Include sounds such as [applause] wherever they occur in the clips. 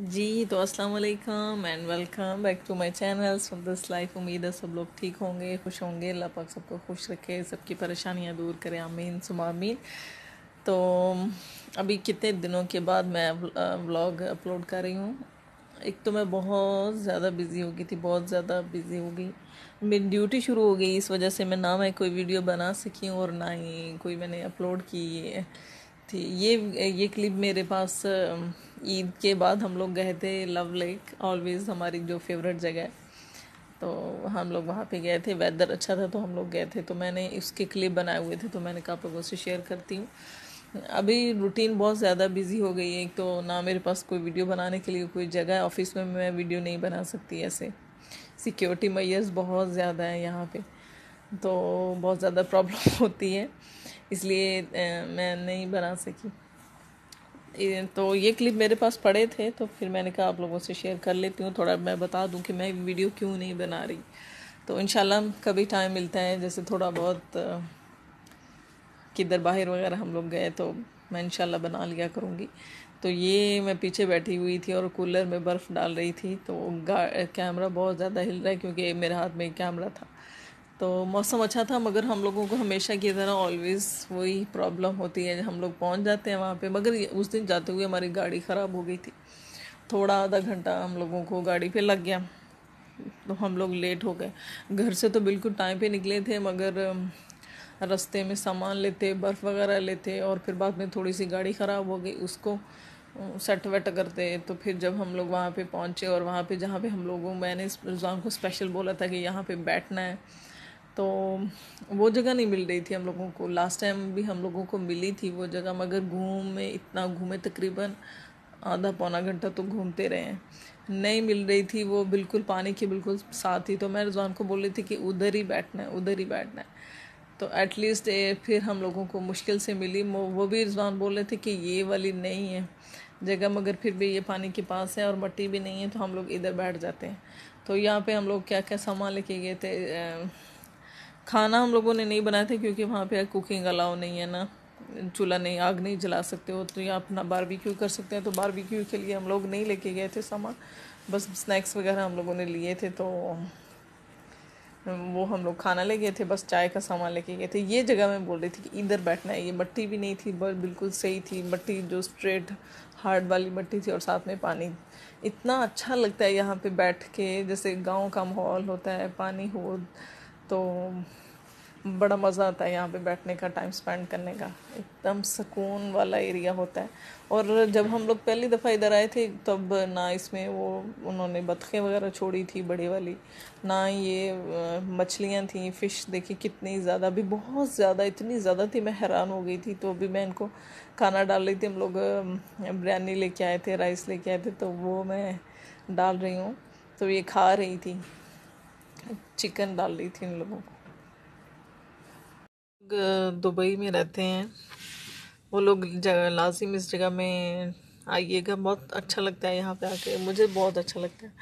जी तो अस्सलाम वालेकुम and welcome back to my channel from this life उम्मीद है सब लोग ठीक होंगे खुश होंगे अल्लाह पाक सबको खुश रखे सबकी परेशानियां दूर करें आमीन सुमामीन तो अभी कितने दिनों के बाद मैं व्लॉग अपलोड कर रही हूँ एक तो मैं बहुत ज़्यादा बिज़ी हो गई थी बहुत ज़्यादा बिज़ी हो गई मेरी ड्यूटी शुरू हो गई इस वजह से मैं ना मैं कोई वीडियो बना सकी और ना ही कोई मैंने अपलोड की थी ये ये क्लिप मेरे पास ईद के बाद हम लोग गए थे लव लेक ऑलवेज़ हमारी जो फेवरेट जगह है तो हम लोग वहाँ पे गए थे वेदर अच्छा था तो हम लोग गए थे तो मैंने इसके क्लिप बनाए हुए थे तो मैंने कहा आप लोगों से शेयर करती हूँ अभी रूटीन बहुत ज़्यादा बिजी हो गई है एक तो ना मेरे पास कोई वीडियो बनाने के लिए कोई जगह है ऑफिस में मैं वीडियो नहीं बना सकती ऐसे सिक्योरिटी मैयर्स बहुत ज़्यादा है यहाँ पे तो बहुत ज़्यादा प्रॉब्लम [laughs] होती है इसलिए मैं नहीं बना सकी तो ये क्लिप मेरे पास पड़े थे तो फिर मैंने कहा आप लोगों से शेयर कर लेती हूँ थोड़ा मैं बता दूँ कि मैं वीडियो क्यों नहीं बना रही तो इन कभी टाइम मिलता है जैसे थोड़ा बहुत किधर बाहर वगैरह हम लोग गए तो मैं इन बना लिया करूँगी तो ये मैं पीछे बैठी हुई थी और कूलर में बर्फ़ डाल रही थी तो कैमरा बहुत ज़्यादा हिल रहा है क्योंकि मेरे हाथ में कैमरा था तो मौसम अच्छा था मगर हम लोगों को हमेशा की तरह ऑलवेज़ वही प्रॉब्लम होती है हम लोग पहुंच जाते हैं वहाँ पे मगर उस दिन जाते हुए हमारी गाड़ी ख़राब हो गई थी थोड़ा आधा घंटा हम लोगों को गाड़ी पे लग गया तो हम लोग लेट हो गए घर से तो बिल्कुल टाइम पे निकले थे मगर रास्ते में सामान लेते बर्फ़ वगैरह लेते और फिर बाद में थोड़ी सी गाड़ी ख़राब हो गई उसको सेट वेट करते तो फिर जब हम लोग वहाँ पे पहुँचे और वहाँ पे जहाँ पे हम लोगों मैंने इस को स्पेशल बोला था कि यहाँ पे बैठना है तो वो जगह नहीं मिल रही थी हम लोगों को लास्ट टाइम भी हम लोगों को मिली थी वो जगह मगर घूमे इतना घूमे तकरीबन आधा पौना घंटा तो घूमते रहे हैं नहीं मिल रही थी वो बिल्कुल पानी के बिल्कुल साथ ही तो मैं रिजवान को बोल रही थी कि उधर ही बैठना है उधर ही बैठना है तो एटलीस्ट फिर हम लोगों को मुश्किल से मिली वो भी रिजवान बोल रहे थे कि ये वाली नहीं है जगह मगर फिर भी ये पानी के पास है और मट्टी भी नहीं है तो हम लोग इधर बैठ जाते हैं तो यहाँ पे हम लोग क्या क्या सामान लेके गए थे खाना हम लोगों ने नहीं बनाया था क्योंकि वहाँ पे कुकिंग अलाउ नहीं है ना चूल्हा नहीं आग नहीं जला सकते हो तो या अपना बारबेक्यू कर सकते हैं तो बारबेक्यू के लिए हम लोग नहीं लेके गए थे सामान बस स्नैक्स वगैरह हम लोगों ने लिए थे तो वो हम लोग खाना ले गए थे बस चाय का सामान लेके गए थे ये जगह मैं बोल रही थी कि इधर बैठना है ये मट्टी भी नहीं थी बस बिल्कुल सही थी मट्टी जो स्ट्रेट हार्ड वाली मट्टी थी और साथ में पानी इतना अच्छा लगता है यहाँ पे बैठ के जैसे गांव का माहौल होता है पानी हो तो बड़ा मज़ा आता है यहाँ पे बैठने का टाइम स्पेंड करने का एकदम सुकून वाला एरिया होता है और जब हम लोग पहली दफ़ा इधर आए थे तब ना इसमें वो उन्होंने बतखें वगैरह छोड़ी थी बड़ी वाली ना ये मछलियाँ थी फ़िश देखी कितनी ज़्यादा अभी बहुत ज़्यादा इतनी ज़्यादा थी मैं हैरान हो गई थी तो अभी मैं इनको खाना डाल रही थी हम लोग बिरयानी लेके आए थे राइस लेके आए थे तो वो मैं डाल रही हूँ तो ये खा रही थी चिकन डाल ली थी उन लोगों को दुबई में रहते हैं वो लोग लाजिम इस जगह में आइएगा बहुत अच्छा लगता है यहाँ पे आके मुझे बहुत अच्छा लगता है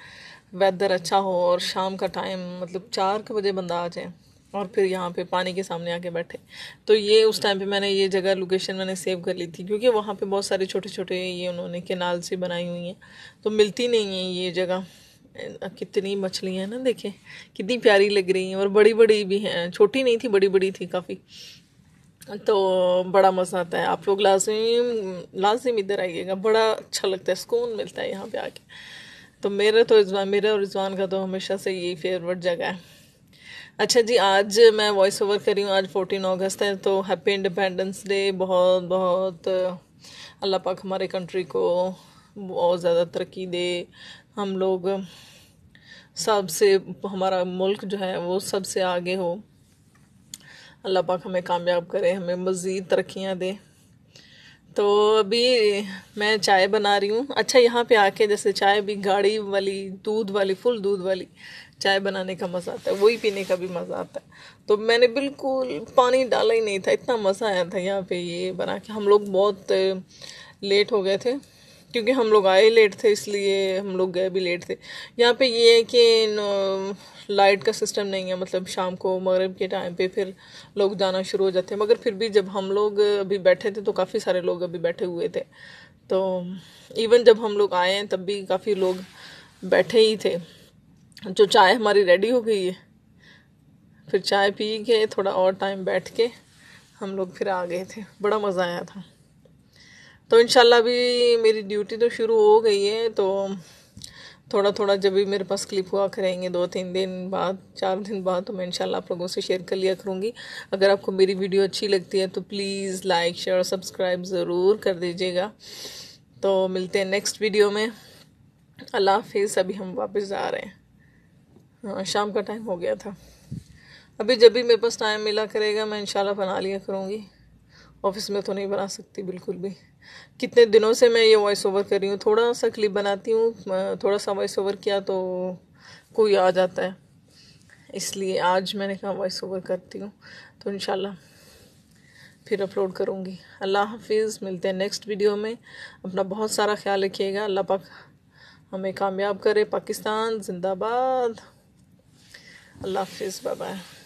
वेदर अच्छा हो और शाम का टाइम मतलब चार के बजे बंदा आ जाए और फिर यहाँ पे पानी के सामने आके बैठे तो ये उस टाइम पे मैंने ये जगह लोकेशन मैंने सेव कर ली थी क्योंकि वहाँ पे बहुत सारे छोटे छोटे ये उन्होंने केनाल से बनाई हुई हैं तो मिलती नहीं है ये जगह कितनी मछलियाँ हैं ना देखें कितनी प्यारी लग रही हैं और बड़ी बड़ी भी हैं छोटी नहीं थी बड़ी बड़ी थी काफ़ी तो बड़ा मज़ा आता है आप लोग लाजिम लाजिम इधर आइएगा बड़ा अच्छा लगता है सुकून मिलता है यहाँ पे आके तो मेरा तो रिजवान मेरे और रिजवान का तो हमेशा से यही फेवरेट जगह है अच्छा जी आज मैं वॉइस ओवर कर रही हूँ आज फोर्टीन अगस्त है तो हैप्पी इंडिपेंडेंस डे बहुत बहुत अल्लाह पाक हमारे कंट्री को और ज़्यादा तरक्की दे हम लोग सबसे हमारा मुल्क जो है वो सबसे आगे हो अल्लाह पाक हमें कामयाब करे हमें मज़ीद तरक्याँ दे तो अभी मैं चाय बना रही हूँ अच्छा यहाँ पे आके जैसे चाय भी गाढ़ी वाली दूध वाली फुल दूध वाली चाय बनाने का मज़ा आता है वही पीने का भी मज़ा आता है तो मैंने बिल्कुल पानी डाला ही नहीं था इतना मज़ा आया था यहाँ पे ये बना के हम लोग बहुत लेट हो गए थे क्योंकि हम लोग आए लेट थे इसलिए हम लोग गए भी लेट थे यहाँ पे ये है कि लाइट का सिस्टम नहीं है मतलब शाम को मगरब के टाइम पे फिर लोग जाना शुरू हो जाते हैं मगर फिर भी जब हम लोग अभी बैठे थे तो काफ़ी सारे लोग अभी बैठे हुए थे तो इवन जब हम लोग आए हैं तब भी काफ़ी लोग बैठे ही थे जो चाय हमारी रेडी हो गई है फिर चाय पी के थोड़ा और टाइम बैठ के हम लोग फिर आ गए थे बड़ा मज़ा आया था तो इन अभी मेरी ड्यूटी तो शुरू हो गई है तो थोड़ा थोड़ा जब भी मेरे पास क्लिप हुआ करेंगे दो तीन दिन बाद चार दिन बाद तो मैं इनशाला आप लोगों से शेयर कर लिया करूँगी अगर आपको मेरी वीडियो अच्छी लगती है तो प्लीज़ लाइक शेयर सब्सक्राइब ज़रूर कर दीजिएगा तो मिलते हैं नेक्स्ट वीडियो में अल्लाह हाफिज़ अभी हम वापस जा रहे हैं हाँ शाम का टाइम हो गया था अभी जब भी मेरे पास टाइम मिला करेगा मैं इनशाला बना लिया करूँगी ऑफिस में तो नहीं बना सकती बिल्कुल भी कितने दिनों से मैं ये वॉइस ओवर कर रही हूँ थोड़ा सा क्लिप बनाती हूँ थोड़ा सा वॉइस ओवर किया तो कोई आ जाता है इसलिए आज मैंने कहा वॉइस ओवर करती हूँ तो इन फिर अपलोड करूँगी अल्लाह हाफिज़ मिलते हैं नेक्स्ट वीडियो में अपना बहुत सारा ख्याल रखिएगा अल्लाह पाक हमें कामयाब करे पाकिस्तान जिंदाबाद अल्लाह हाफिज़ बाय